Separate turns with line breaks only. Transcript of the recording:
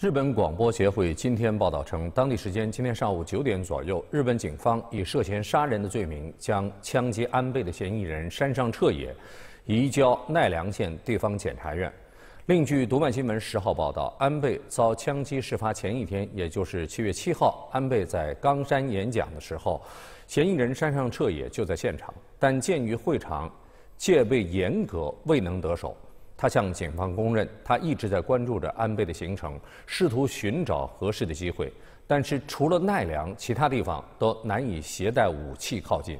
日本广播协会今天报道称，当地时间今天上午九点左右，日本警方以涉嫌杀人的罪名，将枪击安倍的嫌疑人山上彻也移交奈良县地方检察院。另据《读卖新闻》十号报道，安倍遭枪击事发前一天，也就是七月七号，安倍在冈山演讲的时候，嫌疑人山上彻也就在现场，但鉴于会场戒备严格，未能得手。他向警方供认，他一直在关注着安倍的行程，试图寻找合适的机会，但是除了奈良，其他地方都难以携带武器靠近。